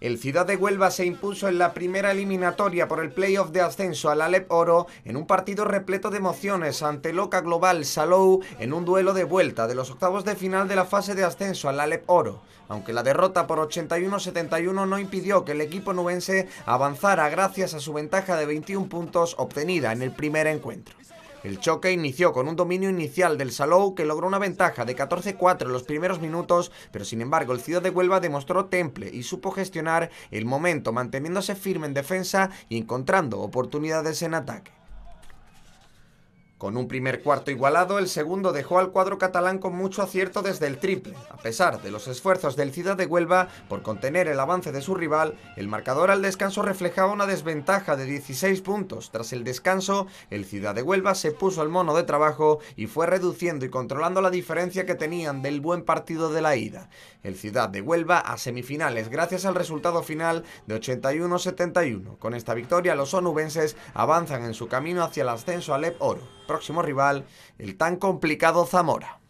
El Ciudad de Huelva se impuso en la primera eliminatoria por el playoff de ascenso al Alep Oro en un partido repleto de emociones ante Loca Global Salou en un duelo de vuelta de los octavos de final de la fase de ascenso al Alep Oro, aunque la derrota por 81-71 no impidió que el equipo nubense avanzara gracias a su ventaja de 21 puntos obtenida en el primer encuentro. El choque inició con un dominio inicial del Salou que logró una ventaja de 14-4 en los primeros minutos, pero sin embargo el Ciudad de Huelva demostró temple y supo gestionar el momento manteniéndose firme en defensa y encontrando oportunidades en ataque. Con un primer cuarto igualado, el segundo dejó al cuadro catalán con mucho acierto desde el triple. A pesar de los esfuerzos del Ciudad de Huelva por contener el avance de su rival, el marcador al descanso reflejaba una desventaja de 16 puntos. Tras el descanso, el Ciudad de Huelva se puso al mono de trabajo y fue reduciendo y controlando la diferencia que tenían del buen partido de la ida. El Ciudad de Huelva a semifinales gracias al resultado final de 81-71. Con esta victoria los onubenses avanzan en su camino hacia el ascenso a Lep Oro próximo rival, el tan complicado Zamora.